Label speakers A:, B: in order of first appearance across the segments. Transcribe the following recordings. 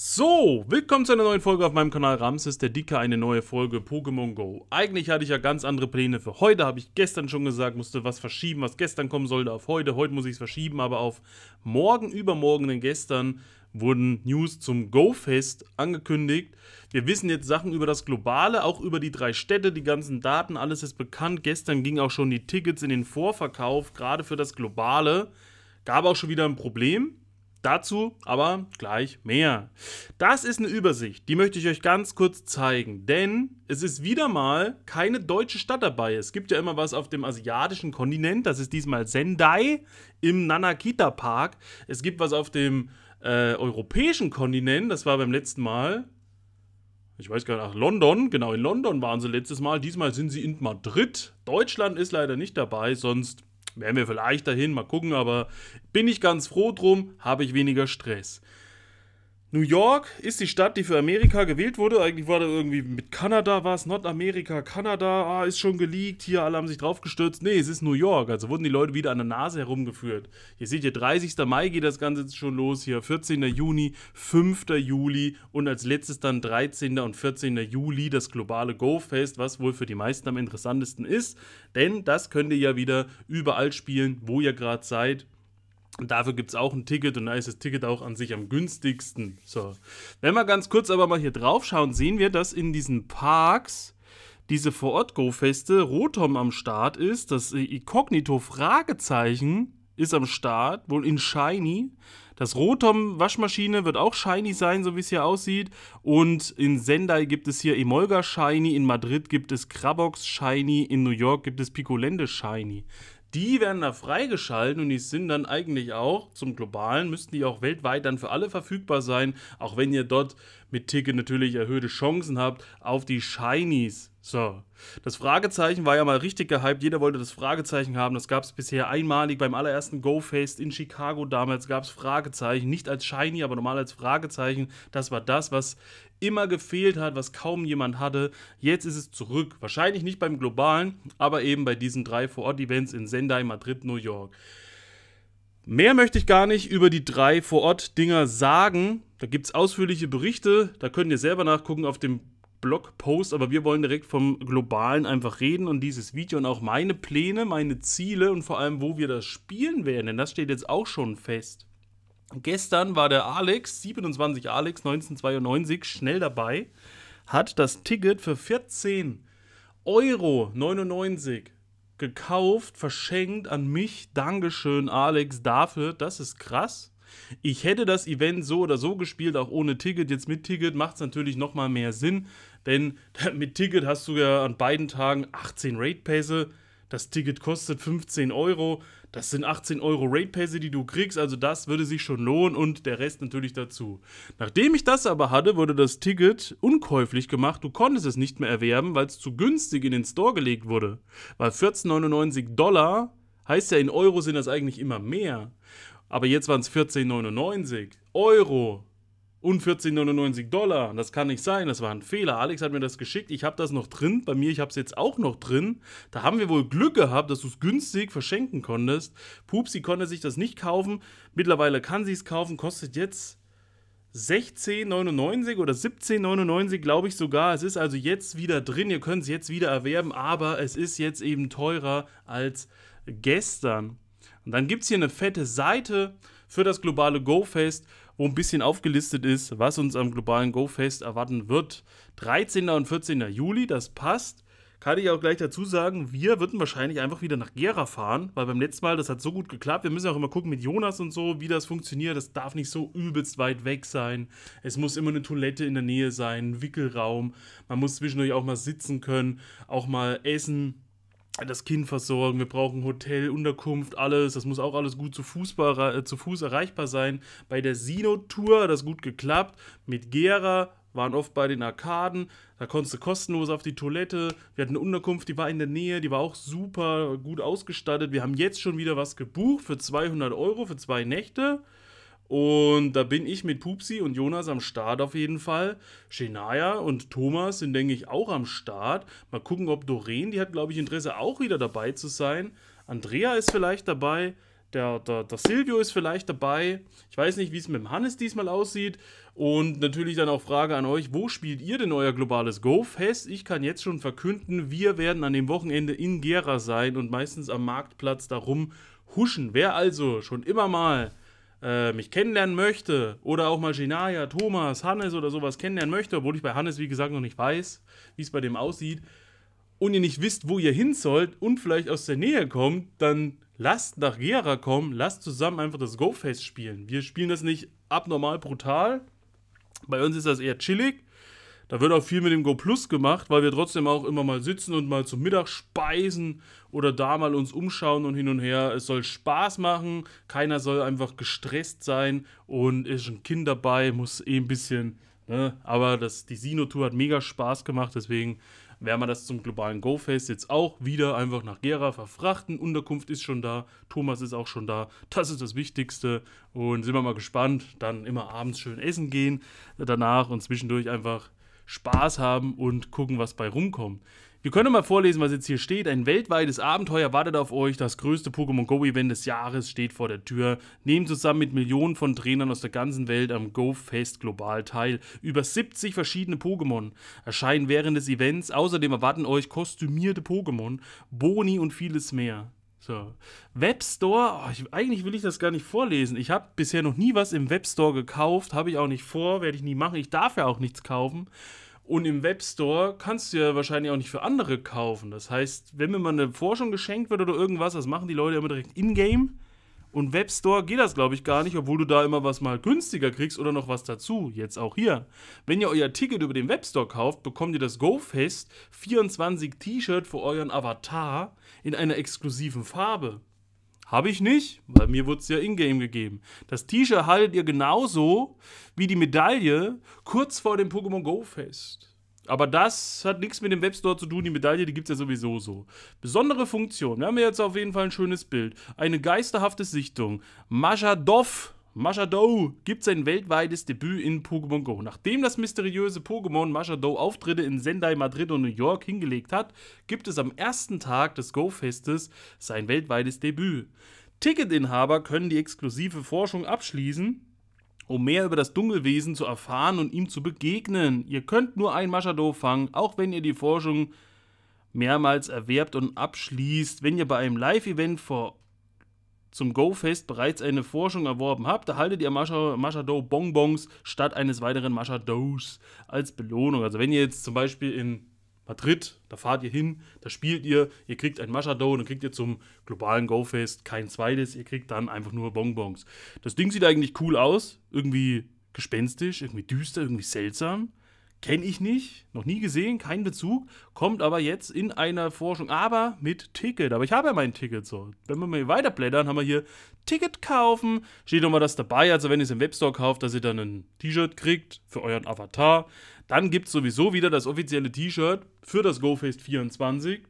A: So, willkommen zu einer neuen Folge auf meinem Kanal Ramses, der Dicke, eine neue Folge Pokémon Go. Eigentlich hatte ich ja ganz andere Pläne für heute, habe ich gestern schon gesagt, musste was verschieben, was gestern kommen sollte auf heute. Heute muss ich es verschieben, aber auf morgen, übermorgen, denn gestern wurden News zum Go-Fest angekündigt. Wir wissen jetzt Sachen über das Globale, auch über die drei Städte, die ganzen Daten, alles ist bekannt. Gestern gingen auch schon die Tickets in den Vorverkauf, gerade für das Globale. Gab auch schon wieder ein Problem Dazu aber gleich mehr. Das ist eine Übersicht, die möchte ich euch ganz kurz zeigen, denn es ist wieder mal keine deutsche Stadt dabei. Es gibt ja immer was auf dem asiatischen Kontinent, das ist diesmal Sendai im Nanakita Park. Es gibt was auf dem äh, europäischen Kontinent, das war beim letzten Mal. Ich weiß gar nicht, ach, London, genau, in London waren sie letztes Mal. Diesmal sind sie in Madrid. Deutschland ist leider nicht dabei, sonst werden wir vielleicht dahin, mal gucken, aber bin ich ganz froh drum, habe ich weniger Stress. New York ist die Stadt, die für Amerika gewählt wurde. Eigentlich war da irgendwie mit Kanada war es, Nordamerika, Kanada, ah, ist schon geleakt, hier alle haben sich draufgestürzt. Nee, es ist New York, also wurden die Leute wieder an der Nase herumgeführt. Hier seht ihr, 30. Mai geht das Ganze jetzt schon los, hier 14. Juni, 5. Juli und als letztes dann 13. und 14. Juli das globale Go-Fest, was wohl für die meisten am interessantesten ist, denn das könnt ihr ja wieder überall spielen, wo ihr gerade seid und dafür gibt es auch ein Ticket und da ist das Ticket auch an sich am günstigsten. So. Wenn wir ganz kurz aber mal hier drauf schauen, sehen wir, dass in diesen Parks diese Vor-Ort-Go-Feste Rotom am Start ist. Das Inkognito-Fragezeichen ist am Start, wohl in Shiny. Das Rotom-Waschmaschine wird auch Shiny sein, so wie es hier aussieht. Und in Sendai gibt es hier Emolga Shiny, in Madrid gibt es Krabox Shiny, in New York gibt es Picolende Shiny die werden da freigeschalten und die sind dann eigentlich auch zum globalen, müssten die auch weltweit dann für alle verfügbar sein, auch wenn ihr dort mit Ticket natürlich erhöhte Chancen habt auf die Shinies so, das Fragezeichen war ja mal richtig gehypt. Jeder wollte das Fragezeichen haben. Das gab es bisher einmalig beim allerersten Go-Fest in Chicago damals. Gab es Fragezeichen, nicht als Shiny, aber normal als Fragezeichen. Das war das, was immer gefehlt hat, was kaum jemand hatte. Jetzt ist es zurück. Wahrscheinlich nicht beim globalen, aber eben bei diesen drei Vor-Ort-Events in Sendai, Madrid, New York. Mehr möchte ich gar nicht über die drei Vor-Ort-Dinger sagen. Da gibt es ausführliche Berichte. Da könnt ihr selber nachgucken auf dem Blogpost, aber wir wollen direkt vom Globalen einfach reden und dieses Video und auch meine Pläne, meine Ziele und vor allem, wo wir das spielen werden, denn das steht jetzt auch schon fest. Gestern war der Alex, 27 Alex, 1992, schnell dabei, hat das Ticket für 14,99 Euro gekauft, verschenkt an mich. Dankeschön, Alex, dafür. Das ist krass. Ich hätte das Event so oder so gespielt, auch ohne Ticket. Jetzt mit Ticket macht es natürlich nochmal mehr Sinn, denn mit Ticket hast du ja an beiden Tagen 18 Raid-Pässe. Das Ticket kostet 15 Euro. Das sind 18 Euro Raid-Pässe, die du kriegst. Also das würde sich schon lohnen und der Rest natürlich dazu. Nachdem ich das aber hatte, wurde das Ticket unkäuflich gemacht. Du konntest es nicht mehr erwerben, weil es zu günstig in den Store gelegt wurde. Weil 14,99 Dollar heißt ja in Euro sind das eigentlich immer mehr. Aber jetzt waren es 14,99 Euro und 14,99 Dollar. Das kann nicht sein, das war ein Fehler. Alex hat mir das geschickt, ich habe das noch drin, bei mir, ich habe es jetzt auch noch drin. Da haben wir wohl Glück gehabt, dass du es günstig verschenken konntest. Pupsi konnte sich das nicht kaufen, mittlerweile kann sie es kaufen, kostet jetzt 16,99 oder 17,99 glaube ich sogar. Es ist also jetzt wieder drin, ihr könnt es jetzt wieder erwerben, aber es ist jetzt eben teurer als gestern. Und dann gibt es hier eine fette Seite für das globale GoFest, wo ein bisschen aufgelistet ist, was uns am globalen GoFest erwarten wird. 13. und 14. Juli, das passt. Kann ich auch gleich dazu sagen, wir würden wahrscheinlich einfach wieder nach Gera fahren, weil beim letzten Mal, das hat so gut geklappt. Wir müssen auch immer gucken mit Jonas und so, wie das funktioniert. Das darf nicht so übelst weit weg sein. Es muss immer eine Toilette in der Nähe sein, ein Wickelraum. Man muss zwischendurch auch mal sitzen können, auch mal essen das Kind versorgen, wir brauchen Hotel, Unterkunft, alles. Das muss auch alles gut zu, Fußball, äh, zu Fuß erreichbar sein. Bei der Sino-Tour hat das gut geklappt. Mit Gera waren oft bei den Arkaden. Da konntest du kostenlos auf die Toilette. Wir hatten eine Unterkunft, die war in der Nähe, die war auch super gut ausgestattet. Wir haben jetzt schon wieder was gebucht für 200 Euro für zwei Nächte. Und da bin ich mit Pupsi und Jonas am Start auf jeden Fall. Shenaya und Thomas sind, denke ich, auch am Start. Mal gucken, ob Doreen, die hat, glaube ich, Interesse, auch wieder dabei zu sein. Andrea ist vielleicht dabei. Der, der, der Silvio ist vielleicht dabei. Ich weiß nicht, wie es mit dem Hannes diesmal aussieht. Und natürlich dann auch Frage an euch, wo spielt ihr denn euer globales Go-Fest? Ich kann jetzt schon verkünden, wir werden an dem Wochenende in Gera sein und meistens am Marktplatz darum huschen. Wer also schon immer mal äh, mich kennenlernen möchte oder auch mal Genaya, Thomas, Hannes oder sowas kennenlernen möchte, obwohl ich bei Hannes, wie gesagt, noch nicht weiß, wie es bei dem aussieht, und ihr nicht wisst, wo ihr hin sollt und vielleicht aus der Nähe kommt, dann lasst nach Gera kommen, lasst zusammen einfach das Go-Fest spielen. Wir spielen das nicht abnormal brutal. Bei uns ist das eher chillig. Da wird auch viel mit dem Go Plus gemacht, weil wir trotzdem auch immer mal sitzen und mal zum Mittag speisen oder da mal uns umschauen und hin und her. Es soll Spaß machen, keiner soll einfach gestresst sein und ist ein Kind dabei, muss eh ein bisschen. Ne? Aber das, die Sino-Tour hat mega Spaß gemacht, deswegen werden wir das zum globalen Go-Fest jetzt auch wieder einfach nach Gera verfrachten. Unterkunft ist schon da, Thomas ist auch schon da. Das ist das Wichtigste. Und sind wir mal gespannt. Dann immer abends schön essen gehen danach und zwischendurch einfach Spaß haben und gucken, was bei rumkommt. Wir können mal vorlesen, was jetzt hier steht. Ein weltweites Abenteuer wartet auf euch. Das größte Pokémon Go-Event des Jahres steht vor der Tür. Nehmt zusammen mit Millionen von Trainern aus der ganzen Welt am Go-Fest global teil. Über 70 verschiedene Pokémon erscheinen während des Events. Außerdem erwarten euch kostümierte Pokémon, Boni und vieles mehr. So. Webstore, oh, eigentlich will ich das gar nicht vorlesen. Ich habe bisher noch nie was im Webstore gekauft, habe ich auch nicht vor, werde ich nie machen. Ich darf ja auch nichts kaufen. Und im Webstore kannst du ja wahrscheinlich auch nicht für andere kaufen. Das heißt, wenn mir mal eine Forschung geschenkt wird oder irgendwas, das machen die Leute immer direkt in-game. Und Webstore geht das, glaube ich, gar nicht, obwohl du da immer was mal günstiger kriegst oder noch was dazu. Jetzt auch hier. Wenn ihr euer Ticket über den Webstore kauft, bekommt ihr das GoFest 24 T-Shirt für euren Avatar in einer exklusiven Farbe. Habe ich nicht, weil mir wurde es ja ingame gegeben. Das T-Shirt haltet ihr genauso wie die Medaille kurz vor dem Pokémon GoFest. Aber das hat nichts mit dem Webstore zu tun. Die Medaille, die gibt es ja sowieso so. Besondere Funktion. Wir haben jetzt auf jeden Fall ein schönes Bild. Eine geisterhafte Sichtung. Majadov. Machado gibt sein weltweites Debüt in Pokémon Go. Nachdem das mysteriöse Pokémon Machado Auftritte in Sendai, Madrid und New York hingelegt hat, gibt es am ersten Tag des Go-Festes sein weltweites Debüt. Ticketinhaber können die exklusive Forschung abschließen um mehr über das Dunkelwesen zu erfahren und ihm zu begegnen. Ihr könnt nur ein Maschado fangen, auch wenn ihr die Forschung mehrmals erwerbt und abschließt. Wenn ihr bei einem Live-Event vor zum Go-Fest bereits eine Forschung erworben habt, erhaltet ihr Machado Bonbons statt eines weiteren Machados als Belohnung. Also wenn ihr jetzt zum Beispiel in Madrid, da fahrt ihr hin, da spielt ihr, ihr kriegt ein Machado und dann kriegt ihr zum globalen Go-Fest kein zweites, ihr kriegt dann einfach nur Bonbons. Das Ding sieht eigentlich cool aus, irgendwie gespenstisch, irgendwie düster, irgendwie seltsam. Kenne ich nicht, noch nie gesehen, kein Bezug, kommt aber jetzt in einer Forschung, aber mit Ticket. Aber ich habe ja mein Ticket so. Wenn wir mal weiterblättern, haben wir hier Ticket kaufen. Steht nochmal das dabei, also wenn ihr es im Webstore kauft, dass ihr dann ein T-Shirt kriegt für euren Avatar. Dann gibt es sowieso wieder das offizielle T-Shirt für das GoFest 24,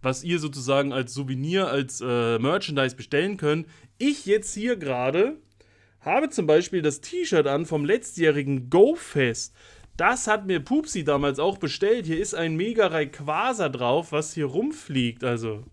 A: was ihr sozusagen als Souvenir, als äh, Merchandise bestellen könnt. Ich jetzt hier gerade habe zum Beispiel das T-Shirt an vom letztjährigen GoFest. Das hat mir Pupsi damals auch bestellt. Hier ist ein Mega Rayquaza drauf, was hier rumfliegt. Also,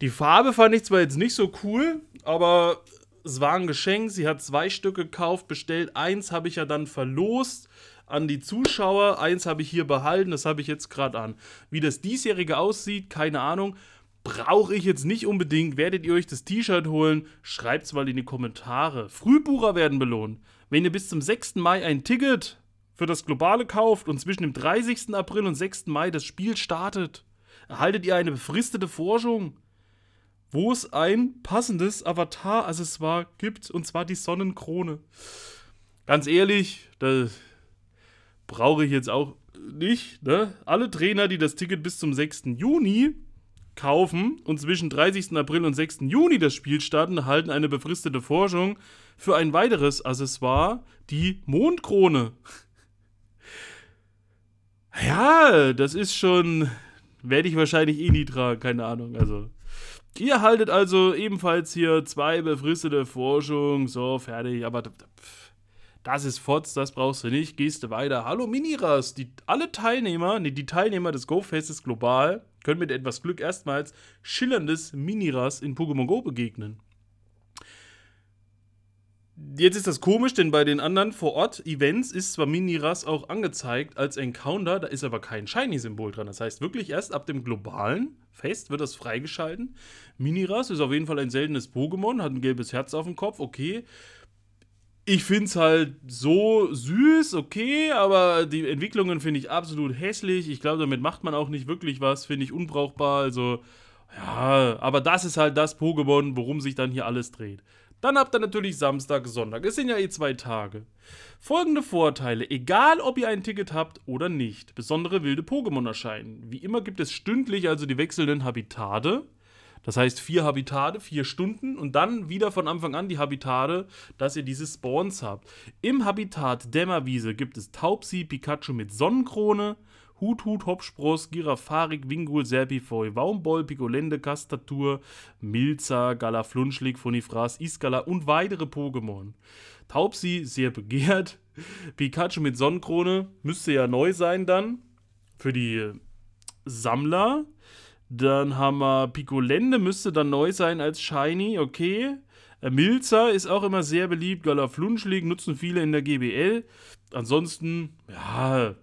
A: die Farbe fand ich zwar jetzt nicht so cool, aber es war ein Geschenk. Sie hat zwei Stück gekauft, bestellt. Eins habe ich ja dann verlost an die Zuschauer. Eins habe ich hier behalten, das habe ich jetzt gerade an. Wie das diesjährige aussieht, keine Ahnung. Brauche ich jetzt nicht unbedingt. Werdet ihr euch das T-Shirt holen? Schreibt es mal in die Kommentare. Frühbucher werden belohnt. Wenn ihr bis zum 6. Mai ein Ticket für das Globale kauft und zwischen dem 30. April und 6. Mai das Spiel startet, erhaltet ihr eine befristete Forschung wo es ein passendes Avatar-Accessoire gibt, und zwar die Sonnenkrone. Ganz ehrlich, das, brauche ich jetzt auch nicht. Ne? Alle Trainer, die das Ticket bis zum 6. Juni kaufen und zwischen 30. April und 6. Juni das Spiel starten, erhalten eine befristete Forschung für ein weiteres Accessoire, die Mondkrone. Ja, das ist schon. Werde ich wahrscheinlich eh nie tragen, keine Ahnung. Also. Ihr haltet also ebenfalls hier zwei befristete Forschung. So, fertig. Aber. Pff das ist Fotz, das brauchst du nicht, gehst du weiter. Hallo Miniras, die, alle Teilnehmer, nee, die Teilnehmer des go GoFestes global können mit etwas Glück erstmals schillerndes Miniras in Pokémon Go begegnen. Jetzt ist das komisch, denn bei den anderen vor Ort Events ist zwar Miniras auch angezeigt als Encounter, da ist aber kein Shiny-Symbol dran. Das heißt, wirklich erst ab dem globalen Fest wird das freigeschalten. Miniras ist auf jeden Fall ein seltenes Pokémon, hat ein gelbes Herz auf dem Kopf, okay ich finde es halt so süß, okay, aber die Entwicklungen finde ich absolut hässlich. Ich glaube, damit macht man auch nicht wirklich was, finde ich unbrauchbar. Also, ja, aber das ist halt das Pokémon, worum sich dann hier alles dreht. Dann habt ihr natürlich Samstag, Sonntag. Es sind ja eh zwei Tage. Folgende Vorteile, egal ob ihr ein Ticket habt oder nicht. Besondere wilde Pokémon erscheinen. Wie immer gibt es stündlich also die wechselnden Habitate. Das heißt, vier Habitate, vier Stunden und dann wieder von Anfang an die Habitate, dass ihr diese Spawns habt. Im Habitat Dämmerwiese gibt es Taubsi, Pikachu mit Sonnenkrone, Hut Hut, Hopspross, Girafarik, Wingul, Serpifoi, Waumboll, Piccolende, Kastatur, Milza, Galaflunschlik, Funifras, Iskala und weitere Pokémon. Taubsi, sehr begehrt. Pikachu mit Sonnenkrone, müsste ja neu sein dann. Für die Sammler. Dann haben wir Picolende, müsste dann neu sein als Shiny, okay. Äh, Milzer ist auch immer sehr beliebt. Galaflunschlig nutzen viele in der GBL. Ansonsten, ja,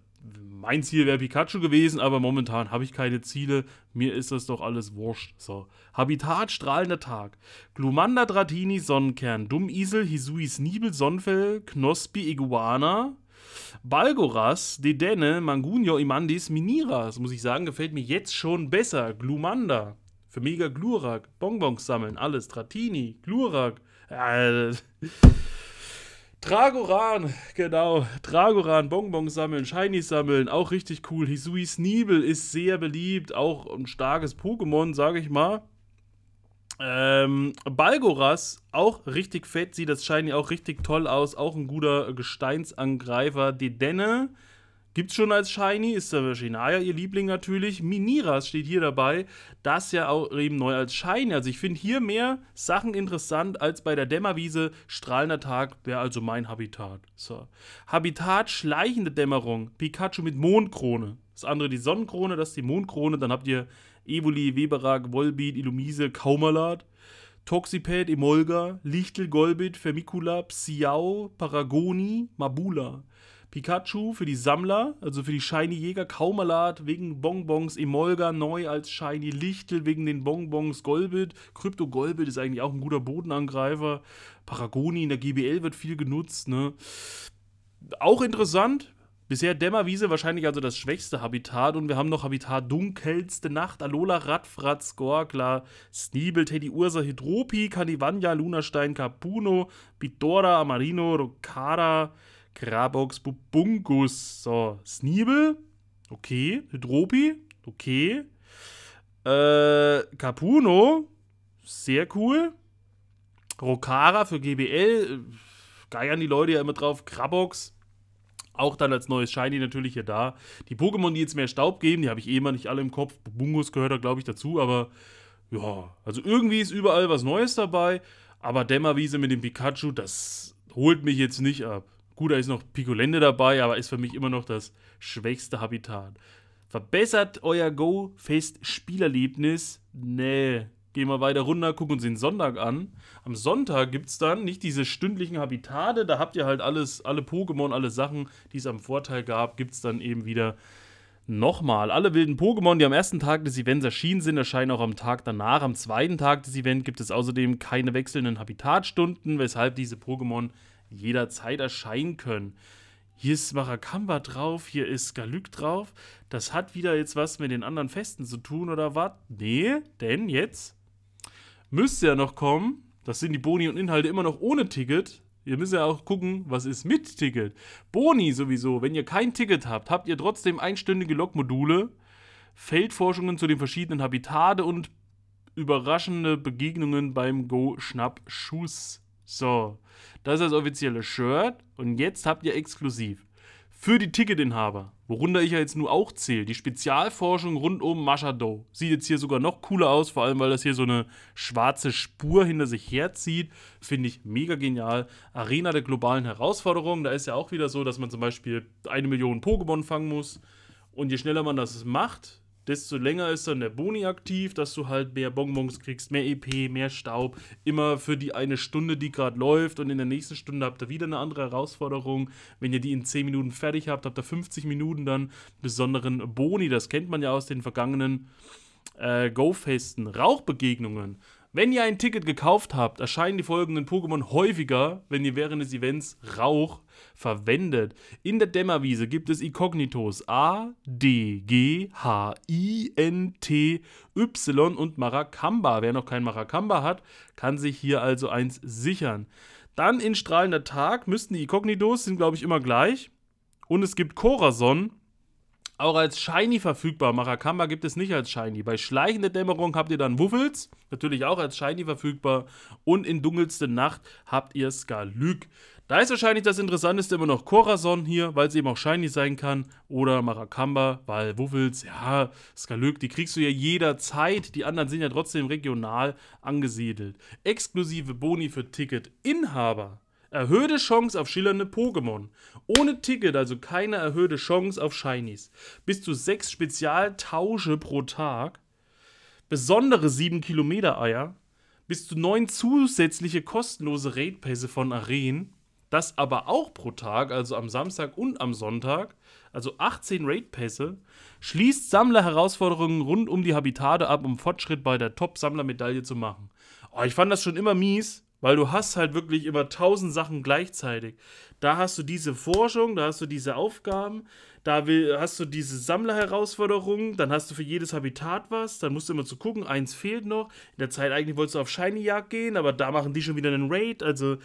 A: mein Ziel wäre Pikachu gewesen, aber momentan habe ich keine Ziele. Mir ist das doch alles wurscht. So. Habitat, strahlender Tag. Glumanda, Dratini, Sonnenkern, Dummisel, Hisuis Nibel, Sonnenfell, Knospi, Iguana, Balgoras, Dedenne, Mangunio, Imandis, Miniras, muss ich sagen, gefällt mir jetzt schon besser. Glumanda, für mega Glurak, Bonbons sammeln, alles. Tratini, Glurak, äh, Tragoran, genau. Tragoran, Bonbons sammeln, Shinies sammeln, auch richtig cool. Hisui Sneeble ist sehr beliebt, auch ein starkes Pokémon, sage ich mal. Ähm, Balgoras, auch richtig fett, sieht das Shiny auch richtig toll aus. Auch ein guter Gesteinsangreifer. Dedenne Denne gibt's schon als Shiny, ist der Shinaya ihr Liebling natürlich. Miniras steht hier dabei, das ja auch eben neu als Shiny. Also ich finde hier mehr Sachen interessant als bei der Dämmerwiese. Strahlender Tag wäre also mein Habitat. So. Habitat schleichende Dämmerung. Pikachu mit Mondkrone. Das andere die Sonnenkrone, das ist die Mondkrone. Dann habt ihr Evoli, Weberag, Volbeat, Illumise, Kaumalat, Toxiped, Emolga, Lichtel, Golbit, Vermicula, Psiao, Paragoni, Mabula. Pikachu für die Sammler, also für die Shiny Jäger, Kaumalat wegen Bonbons, Emolga neu als Shiny Lichtel wegen den Bonbons, Golbit, Krypto Golbit ist eigentlich auch ein guter Bodenangreifer, Paragoni in der GBL wird viel genutzt, ne? Auch interessant, Bisher Dämmerwiese wahrscheinlich also das schwächste Habitat und wir haben noch Habitat Dunkelste Nacht, Alola, Radfratz, Gorkla, Sniebel, Teddy Ursa, Hydropi, Kanivanja, Lunastein, Capuno, Bidora, Amarino, Rokara, Grabox, Bubungus. So, Sniebel, okay, Hydropi, okay, äh, Capuno, sehr cool, Rokara für GBL, äh, geiern die Leute ja immer drauf, Grabox, auch dann als neues Shiny natürlich hier da. Die Pokémon, die jetzt mehr Staub geben, die habe ich eh immer nicht alle im Kopf. Bungus gehört da, glaube ich, dazu, aber ja, also irgendwie ist überall was Neues dabei. Aber Dämmerwiese mit dem Pikachu, das holt mich jetzt nicht ab. Gut, da ist noch Picolende dabei, aber ist für mich immer noch das schwächste Habitat. Verbessert euer Go-Fest-Spielerlebnis? Nee, gehen wir weiter runter, gucken uns den Sonntag an. Am Sonntag gibt es dann nicht diese stündlichen Habitate, da habt ihr halt alles, alle Pokémon, alle Sachen, die es am Vorteil gab, gibt es dann eben wieder nochmal. Alle wilden Pokémon, die am ersten Tag des Events erschienen sind, erscheinen auch am Tag danach. Am zweiten Tag des Events gibt es außerdem keine wechselnden Habitatstunden, weshalb diese Pokémon jederzeit erscheinen können. Hier ist Maracamba drauf, hier ist Galük drauf. Das hat wieder jetzt was mit den anderen Festen zu tun, oder was? Nee, denn jetzt müsste ja noch kommen. Das sind die Boni und Inhalte immer noch ohne Ticket. Ihr müsst ja auch gucken, was ist mit Ticket. Boni sowieso, wenn ihr kein Ticket habt, habt ihr trotzdem einstündige Logmodule, Feldforschungen zu den verschiedenen Habitate und überraschende Begegnungen beim Go-Schnapp-Schuss. So, das ist das offizielle Shirt und jetzt habt ihr exklusiv für die Ticketinhaber, worunter ich ja jetzt nur auch zähle, die Spezialforschung rund um Maschadow. Sieht jetzt hier sogar noch cooler aus, vor allem weil das hier so eine schwarze Spur hinter sich herzieht. Finde ich mega genial. Arena der globalen Herausforderungen, da ist ja auch wieder so, dass man zum Beispiel eine Million Pokémon fangen muss. Und je schneller man das macht, desto länger ist dann der Boni aktiv, dass du halt mehr Bonbons kriegst, mehr EP, mehr Staub. Immer für die eine Stunde, die gerade läuft. Und in der nächsten Stunde habt ihr wieder eine andere Herausforderung. Wenn ihr die in 10 Minuten fertig habt, habt ihr 50 Minuten dann besonderen Boni. Das kennt man ja aus den vergangenen äh, Go-Festen. Rauchbegegnungen wenn ihr ein Ticket gekauft habt, erscheinen die folgenden Pokémon häufiger, wenn ihr während des Events Rauch verwendet. In der Dämmerwiese gibt es Ikognitos A, D, G, H, I, N, T, Y und Maracamba. Wer noch kein Maracamba hat, kann sich hier also eins sichern. Dann in strahlender Tag müssten die Ikognitos, sind glaube ich immer gleich. Und es gibt Corazon, auch als Shiny verfügbar. Maracamba gibt es nicht als Shiny. Bei schleichender Dämmerung habt ihr dann Wuffels, natürlich auch als Shiny verfügbar. Und in dunkelste Nacht habt ihr Skalyk. Da ist wahrscheinlich das Interessanteste immer noch Corazon hier, weil es eben auch shiny sein kann. Oder Maracamba, weil Wuffels, ja, Skalyk, die kriegst du ja jederzeit. Die anderen sind ja trotzdem regional angesiedelt. Exklusive Boni für Ticketinhaber Erhöhte Chance auf schillernde Pokémon. Ohne Ticket, also keine erhöhte Chance auf Shinies. Bis zu sechs Spezialtausche pro Tag. Besondere 7 Kilometer Eier. Bis zu neun zusätzliche kostenlose Raid-Pässe von Arenen. Das aber auch pro Tag, also am Samstag und am Sonntag, also 18 Raid-Pässe, schließt Sammlerherausforderungen rund um die Habitate ab, um Fortschritt bei der Top-Sammler-Medaille zu machen. Oh, ich fand das schon immer mies, weil du hast halt wirklich immer tausend Sachen gleichzeitig. Da hast du diese Forschung, da hast du diese Aufgaben, da will, hast du diese Sammlerherausforderungen, dann hast du für jedes Habitat was, dann musst du immer zu gucken, eins fehlt noch. In der Zeit eigentlich wolltest du auf Shiny-Jagd gehen, aber da machen die schon wieder einen Raid. Also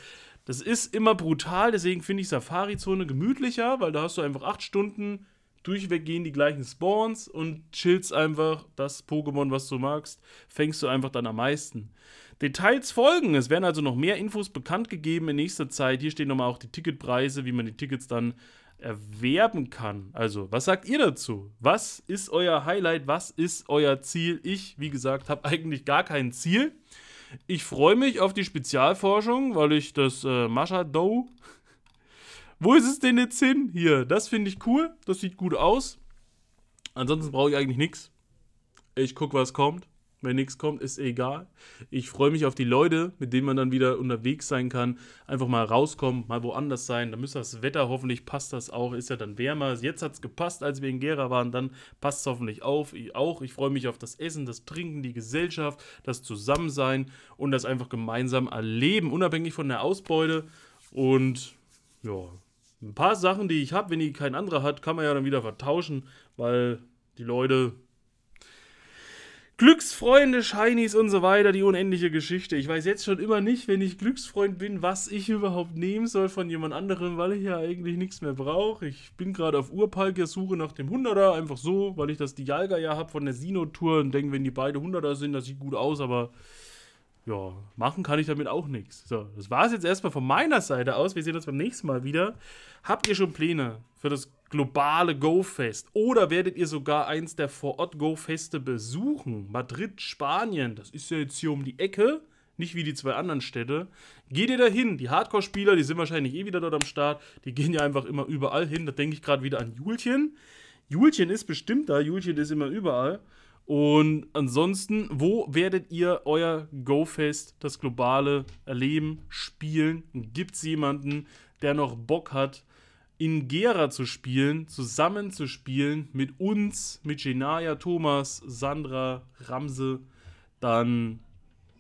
A: das ist immer brutal, deswegen finde ich Safari-Zone gemütlicher, weil da hast du einfach acht Stunden durchweg gehen die gleichen Spawns und chillst einfach das Pokémon, was du magst, fängst du einfach dann am meisten. Details folgen. Es werden also noch mehr Infos bekannt gegeben in nächster Zeit. Hier stehen nochmal auch die Ticketpreise, wie man die Tickets dann erwerben kann. Also, was sagt ihr dazu? Was ist euer Highlight? Was ist euer Ziel? Ich, wie gesagt, habe eigentlich gar kein Ziel. Ich freue mich auf die Spezialforschung, weil ich das äh, Mascha Dough. Wo ist es denn jetzt hin? Hier, das finde ich cool. Das sieht gut aus. Ansonsten brauche ich eigentlich nichts. Ich gucke, was kommt. Wenn nichts kommt, ist egal. Ich freue mich auf die Leute, mit denen man dann wieder unterwegs sein kann. Einfach mal rauskommen, mal woanders sein. Dann müsste das Wetter hoffentlich passt das auch. Ist ja dann wärmer. Jetzt hat es gepasst, als wir in Gera waren. Dann passt es hoffentlich auf. Ich auch. Ich freue mich auf das Essen, das Trinken, die Gesellschaft, das Zusammensein und das einfach gemeinsam erleben, unabhängig von der Ausbeute. Und ja, ein paar Sachen, die ich habe, wenn die kein anderer hat, kann man ja dann wieder vertauschen, weil die Leute Glücksfreunde, Shinies und so weiter, die unendliche Geschichte. Ich weiß jetzt schon immer nicht, wenn ich Glücksfreund bin, was ich überhaupt nehmen soll von jemand anderem, weil ich ja eigentlich nichts mehr brauche. Ich bin gerade auf Urpalkier Suche nach dem 100er, einfach so, weil ich das Dialga ja habe von der Sino-Tour und denke, wenn die beide 100er sind, das sieht gut aus, aber ja, machen kann ich damit auch nichts. So, das war es jetzt erstmal von meiner Seite aus. Wir sehen uns beim nächsten Mal wieder. Habt ihr schon Pläne für das globale Go-Fest. Oder werdet ihr sogar eins der Vor-Ort-Go-Feste besuchen? Madrid, Spanien, das ist ja jetzt hier um die Ecke. Nicht wie die zwei anderen Städte. Geht ihr da hin? Die Hardcore-Spieler, die sind wahrscheinlich eh wieder dort am Start. Die gehen ja einfach immer überall hin. Da denke ich gerade wieder an Julchen. Julchen ist bestimmt da. Julchen ist immer überall. Und ansonsten, wo werdet ihr euer Go-Fest, das globale Erleben, spielen? Gibt es jemanden, der noch Bock hat, in Gera zu spielen, zusammen zu spielen mit uns, mit Genaya, Thomas, Sandra, Ramse, dann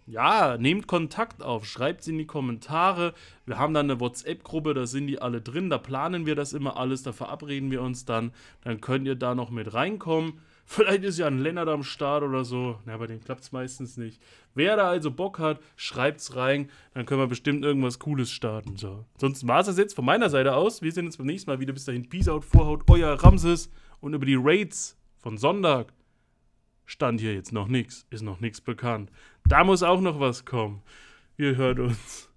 A: ja, nehmt Kontakt auf, schreibt es in die Kommentare. Wir haben dann eine WhatsApp-Gruppe, da sind die alle drin, da planen wir das immer alles, da verabreden wir uns dann. Dann könnt ihr da noch mit reinkommen. Vielleicht ist ja ein Lennart am Start oder so. Na, bei dem klappt es meistens nicht. Wer da also Bock hat, schreibt's rein. Dann können wir bestimmt irgendwas Cooles starten. So. Sonst war es das jetzt von meiner Seite aus. Wir sehen uns beim nächsten Mal wieder. Bis dahin, Peace out, Vorhaut, euer Ramses. Und über die Raids von Sonntag stand hier jetzt noch nichts. Ist noch nichts bekannt. Da muss auch noch was kommen. Ihr hört uns.